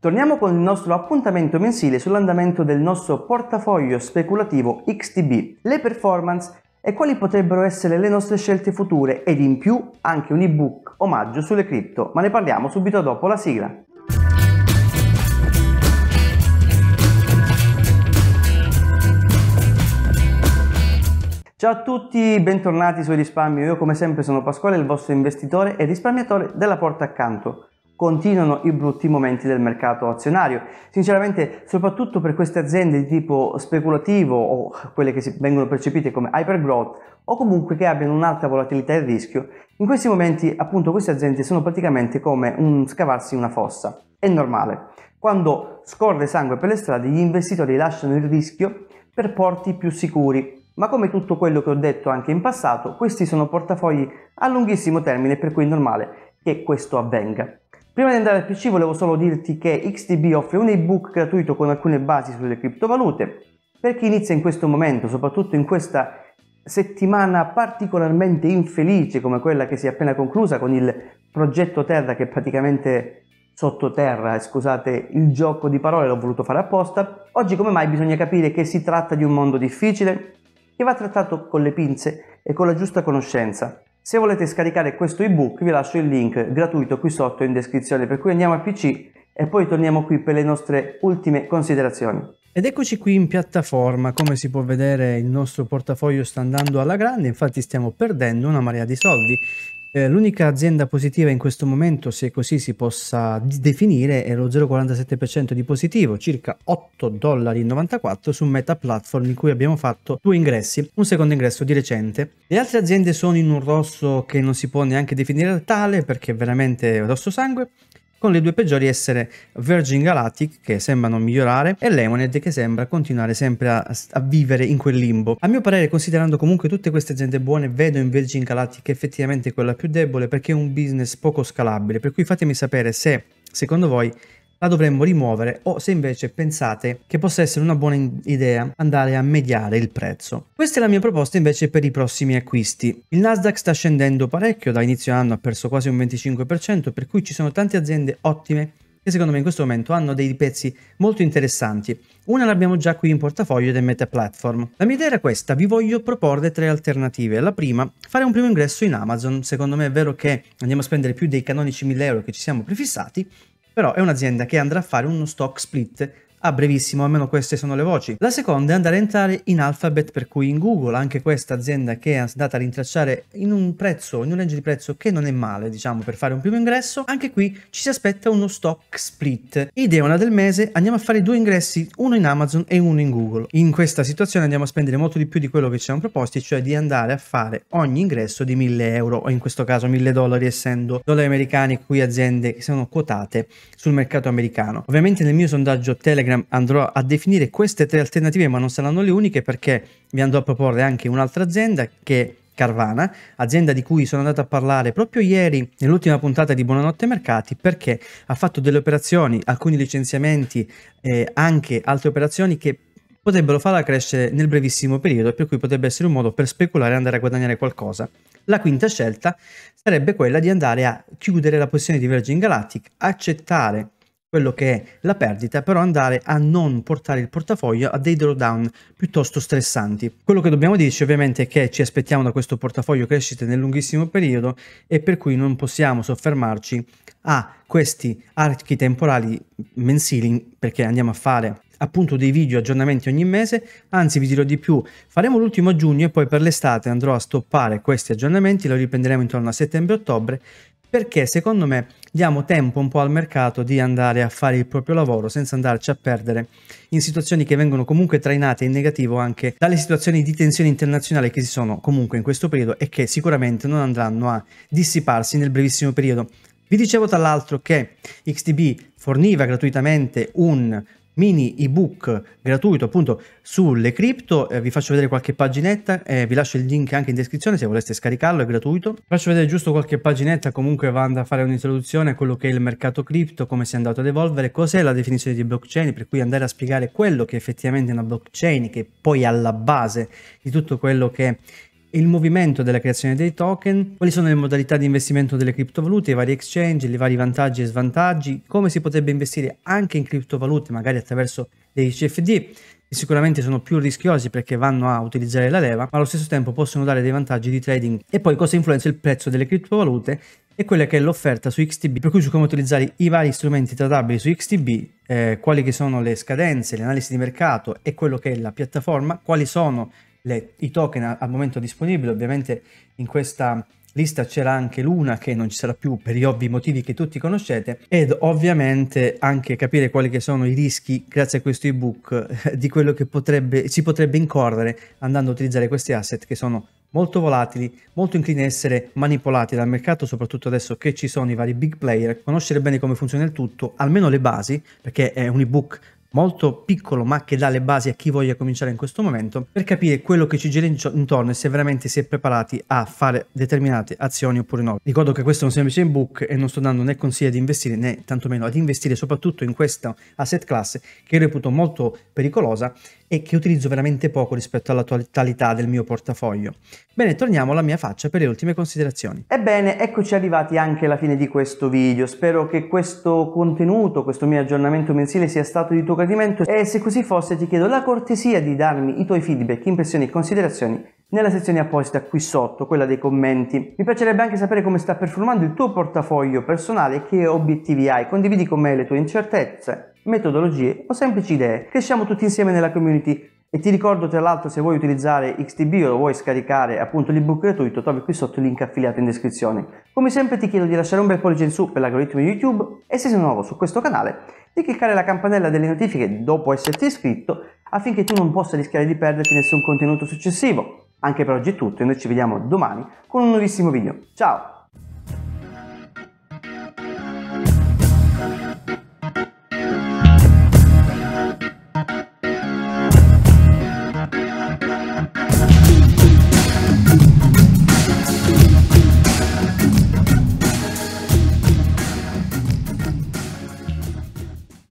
Torniamo con il nostro appuntamento mensile sull'andamento del nostro portafoglio speculativo XTB, le performance e quali potrebbero essere le nostre scelte future ed in più anche un ebook omaggio sulle cripto, ma ne parliamo subito dopo la sigla. Ciao a tutti, bentornati su Risparmio. Io come sempre sono Pasquale, il vostro investitore e risparmiatore della porta accanto. Continuano i brutti momenti del mercato azionario. Sinceramente, soprattutto per queste aziende di tipo speculativo o quelle che vengono percepite come hypergrowth o comunque che abbiano un'alta volatilità e rischio, in questi momenti appunto queste aziende sono praticamente come un scavarsi una fossa. È normale. Quando scorre sangue per le strade, gli investitori lasciano il rischio per porti più sicuri ma come tutto quello che ho detto anche in passato, questi sono portafogli a lunghissimo termine per cui è normale che questo avvenga. Prima di andare al PC volevo solo dirti che XDB offre un ebook gratuito con alcune basi sulle criptovalute. Per chi inizia in questo momento, soprattutto in questa settimana particolarmente infelice come quella che si è appena conclusa con il progetto Terra che è praticamente sottoterra, eh, scusate il gioco di parole, l'ho voluto fare apposta. Oggi come mai bisogna capire che si tratta di un mondo difficile, che va trattato con le pinze e con la giusta conoscenza. Se volete scaricare questo ebook vi lascio il link gratuito qui sotto in descrizione, per cui andiamo al PC e poi torniamo qui per le nostre ultime considerazioni. Ed eccoci qui in piattaforma, come si può vedere il nostro portafoglio sta andando alla grande, infatti stiamo perdendo una marea di soldi eh, l'unica azienda positiva in questo momento, se così si possa definire, è lo 0,47% di positivo, circa 8,94 dollari su Meta Platform in cui abbiamo fatto due ingressi, un secondo ingresso di recente. Le altre aziende sono in un rosso che non si può neanche definire tale perché è veramente rosso sangue con le due peggiori essere Virgin Galactic che sembrano migliorare e Lemonade che sembra continuare sempre a, a vivere in quel limbo. A mio parere considerando comunque tutte queste aziende buone vedo in Virgin Galactic effettivamente quella più debole perché è un business poco scalabile per cui fatemi sapere se secondo voi la dovremmo rimuovere o se invece pensate che possa essere una buona idea andare a mediare il prezzo. Questa è la mia proposta invece per i prossimi acquisti. Il Nasdaq sta scendendo parecchio, da inizio anno ha perso quasi un 25%, per cui ci sono tante aziende ottime che secondo me in questo momento hanno dei pezzi molto interessanti. Una l'abbiamo già qui in portafoglio ed è Meta Platform. La mia idea era questa, vi voglio proporre tre alternative. La prima, fare un primo ingresso in Amazon. Secondo me è vero che andiamo a spendere più dei canonici 1000 euro che ci siamo prefissati, però è un'azienda che andrà a fare uno stock split a brevissimo, almeno queste sono le voci. La seconda è andare a entrare in Alphabet, per cui in Google, anche questa azienda che è andata a rintracciare in un prezzo, in un range di prezzo che non è male, diciamo, per fare un primo ingresso. Anche qui ci si aspetta uno stock split. Ideona del mese, andiamo a fare due ingressi, uno in Amazon e uno in Google. In questa situazione andiamo a spendere molto di più di quello che ci siamo proposti, cioè di andare a fare ogni ingresso di 1000 euro, o in questo caso 1000 dollari, essendo dollari americani, cui aziende che sono quotate sul mercato americano. Ovviamente nel mio sondaggio Telegram andrò a definire queste tre alternative, ma non saranno le uniche perché vi andrò a proporre anche un'altra azienda che è Carvana, azienda di cui sono andato a parlare proprio ieri nell'ultima puntata di Buonanotte Mercati perché ha fatto delle operazioni, alcuni licenziamenti e anche altre operazioni che potrebbero farla crescere nel brevissimo periodo per cui potrebbe essere un modo per speculare e andare a guadagnare qualcosa. La quinta scelta sarebbe quella di andare a chiudere la posizione di Virgin Galactic, accettare quello che è la perdita, però andare a non portare il portafoglio a dei drawdown piuttosto stressanti. Quello che dobbiamo dirci ovviamente è che ci aspettiamo da questo portafoglio crescita nel lunghissimo periodo e per cui non possiamo soffermarci a questi archi temporali mensili perché andiamo a fare appunto dei video aggiornamenti ogni mese anzi vi dirò di più faremo l'ultimo a giugno e poi per l'estate andrò a stoppare questi aggiornamenti lo riprenderemo intorno a settembre ottobre perché secondo me diamo tempo un po' al mercato di andare a fare il proprio lavoro senza andarci a perdere in situazioni che vengono comunque trainate in negativo anche dalle situazioni di tensione internazionale che si sono comunque in questo periodo e che sicuramente non andranno a dissiparsi nel brevissimo periodo. Vi dicevo tra l'altro che XTB forniva gratuitamente un mini ebook gratuito appunto sulle cripto, eh, vi faccio vedere qualche paginetta, eh, vi lascio il link anche in descrizione se voleste scaricarlo, è gratuito. Vi faccio vedere giusto qualche paginetta, comunque vado a fare un'introduzione a quello che è il mercato cripto, come si è andato ad evolvere, cos'è la definizione di blockchain, per cui andare a spiegare quello che effettivamente è una blockchain, che poi è alla base di tutto quello che il movimento della creazione dei token, quali sono le modalità di investimento delle criptovalute, i vari exchange, i vari vantaggi e svantaggi, come si potrebbe investire anche in criptovalute magari attraverso dei CFD che sicuramente sono più rischiosi perché vanno a utilizzare la leva, ma allo stesso tempo possono dare dei vantaggi di trading e poi cosa influenza il prezzo delle criptovalute e quella che è l'offerta su XTB, per cui su come utilizzare i vari strumenti tradabili su XTB, eh, quali che sono le scadenze, le analisi di mercato e quello che è la piattaforma, quali sono le, i token al momento disponibili. Ovviamente in questa lista c'era anche l'una che non ci sarà più per gli ovvi motivi che tutti conoscete ed ovviamente anche capire quali che sono i rischi grazie a questo ebook eh, di quello che potrebbe, si potrebbe incorrere andando a utilizzare questi asset che sono molto volatili, molto inclini a essere manipolati dal mercato, soprattutto adesso che ci sono i vari big player, conoscere bene come funziona il tutto, almeno le basi, perché è un ebook molto piccolo ma che dà le basi a chi voglia cominciare in questo momento per capire quello che ci gira intorno e se veramente si è preparati a fare determinate azioni oppure no. Ricordo che questo è un semplice ebook e non sto dando né consigli ad investire né tantomeno ad investire soprattutto in questa asset class che reputo molto pericolosa e che utilizzo veramente poco rispetto alla totalità del mio portafoglio. Bene, torniamo alla mia faccia per le ultime considerazioni. Ebbene, eccoci arrivati anche alla fine di questo video. Spero che questo contenuto, questo mio aggiornamento mensile sia stato di tuo gradimento e se così fosse ti chiedo la cortesia di darmi i tuoi feedback, impressioni e considerazioni nella sezione apposita qui sotto, quella dei commenti. Mi piacerebbe anche sapere come sta performando il tuo portafoglio personale e che obiettivi hai. Condividi con me le tue incertezze metodologie o semplici idee. Cresciamo tutti insieme nella community e ti ricordo tra l'altro se vuoi utilizzare XTB o lo vuoi scaricare appunto l'ebook gratuito trovi qui sotto il link affiliato in descrizione. Come sempre ti chiedo di lasciare un bel pollice in su per l'algoritmo di YouTube e se sei nuovo su questo canale di cliccare la campanella delle notifiche dopo esserti iscritto affinché tu non possa rischiare di perderti nessun contenuto successivo. Anche per oggi è tutto e noi ci vediamo domani con un nuovissimo video. Ciao!